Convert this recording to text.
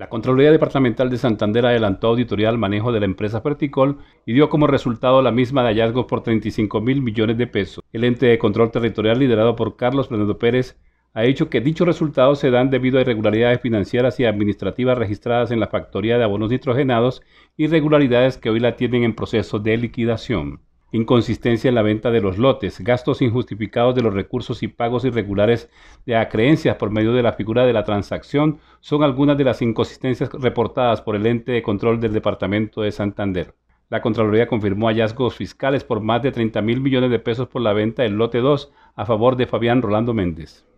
La Contraloría Departamental de Santander adelantó auditoría al manejo de la empresa Ferticol y dio como resultado la misma de hallazgos por 35 mil millones de pesos. El ente de control territorial liderado por Carlos Fernando Pérez ha dicho que dichos resultados se dan debido a irregularidades financieras y administrativas registradas en la factoría de abonos nitrogenados, irregularidades que hoy la tienen en proceso de liquidación inconsistencia en la venta de los lotes, gastos injustificados de los recursos y pagos irregulares de acreencias por medio de la figura de la transacción son algunas de las inconsistencias reportadas por el ente de control del Departamento de Santander. La Contraloría confirmó hallazgos fiscales por más de 30 mil millones de pesos por la venta del lote 2 a favor de Fabián Rolando Méndez.